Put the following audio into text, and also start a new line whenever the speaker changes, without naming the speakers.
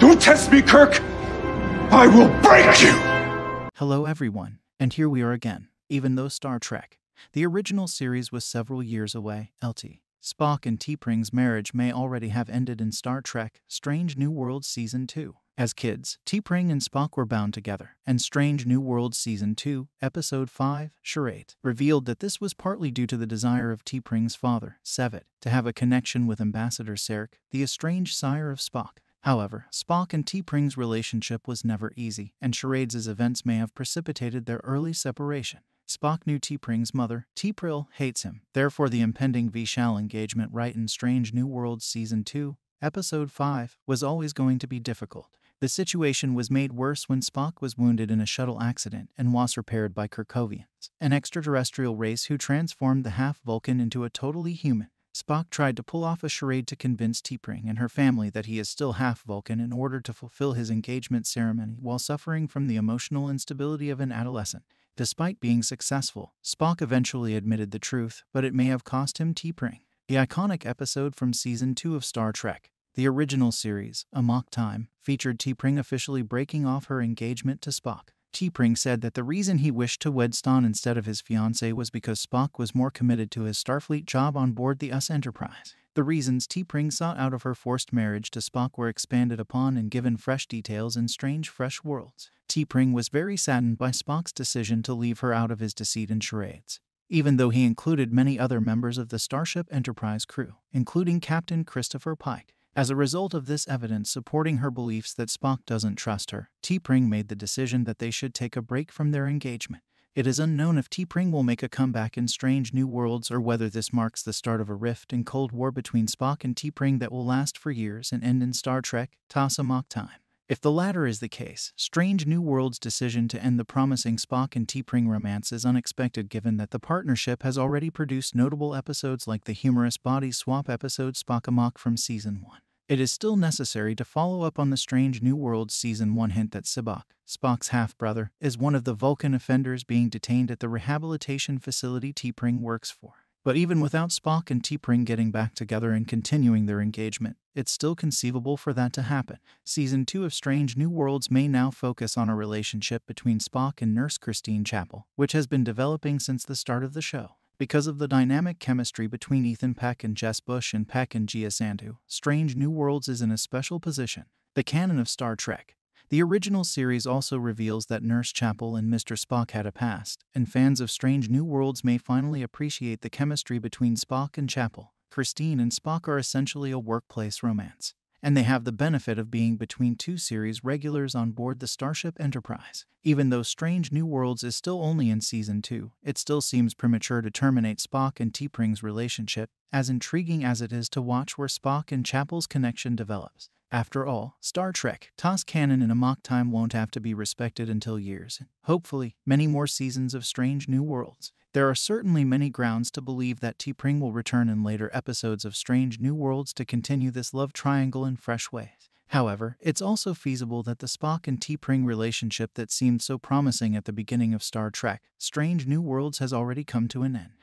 Don't test me, Kirk! I will break you! Hello, everyone, and here we are again. Even though Star Trek, the original series, was several years away, LT. Spock and T-Pring's marriage may already have ended in Star Trek Strange New World Season 2. As kids, T-Pring and Spock were bound together, and Strange New World Season 2, Episode 5, Charade, revealed that this was partly due to the desire of T-Pring's father, Sevet, to have a connection with Ambassador Sarek, the estranged sire of Spock. However, Spock and T-Pring's relationship was never easy, and Charade's events may have precipitated their early separation. Spock knew T'Pring's mother. T'Pril hates him. Therefore, the impending V-Shall engagement right in Strange New World Season 2, Episode 5, was always going to be difficult. The situation was made worse when Spock was wounded in a shuttle accident and was repaired by Kirkovians, an extraterrestrial race who transformed the half-Vulcan into a totally human. Spock tried to pull off a charade to convince Teepring and her family that he is still half Vulcan in order to fulfill his engagement ceremony while suffering from the emotional instability of an adolescent. Despite being successful, Spock eventually admitted the truth, but it may have cost him Teepring. The iconic episode from Season 2 of Star Trek, the original series, A Mock Time, featured T'Pring officially breaking off her engagement to Spock. T'Pring said that the reason he wished to wed Stan instead of his fiancée was because Spock was more committed to his Starfleet job on board the US Enterprise. The reasons T'Pring sought out of her forced marriage to Spock were expanded upon and given fresh details in Strange Fresh Worlds. T'Pring was very saddened by Spock's decision to leave her out of his deceit and charades, even though he included many other members of the Starship Enterprise crew, including Captain Christopher Pike. As a result of this evidence supporting her beliefs that Spock doesn't trust her, T'Pring made the decision that they should take a break from their engagement. It is unknown if T'Pring will make a comeback in Strange New Worlds or whether this marks the start of a rift and Cold War between Spock and T'Pring that will last for years and end in Star Trek, Tasa Mach time. If the latter is the case, Strange New World's decision to end the promising Spock and T'Pring romance is unexpected given that the partnership has already produced notable episodes like the humorous body swap episode Spock Amok from Season 1. It is still necessary to follow up on the Strange New World Season 1 hint that Sibok, Spock's half-brother, is one of the Vulcan offenders being detained at the rehabilitation facility T'Pring works for. But even without Spock and T'Pring getting back together and continuing their engagement, it's still conceivable for that to happen. Season 2 of Strange New Worlds may now focus on a relationship between Spock and Nurse Christine Chapel, which has been developing since the start of the show. Because of the dynamic chemistry between Ethan Peck and Jess Bush and Peck and Gia Sandu, Strange New Worlds is in a special position. The canon of Star Trek. The original series also reveals that Nurse Chapel and Mr. Spock had a past, and fans of Strange New Worlds may finally appreciate the chemistry between Spock and Chapel. Christine and Spock are essentially a workplace romance and they have the benefit of being between two series regulars on board the Starship Enterprise. Even though Strange New Worlds is still only in Season 2, it still seems premature to terminate Spock and T'Pring's relationship, as intriguing as it is to watch where Spock and Chapel's connection develops. After all, Star Trek, Toss Cannon and Amok Time won't have to be respected until years, hopefully, many more seasons of Strange New Worlds. There are certainly many grounds to believe that T-Pring will return in later episodes of Strange New Worlds to continue this love triangle in fresh ways. However, it's also feasible that the Spock and T-Pring relationship that seemed so promising at the beginning of Star Trek, Strange New Worlds has already come to an end.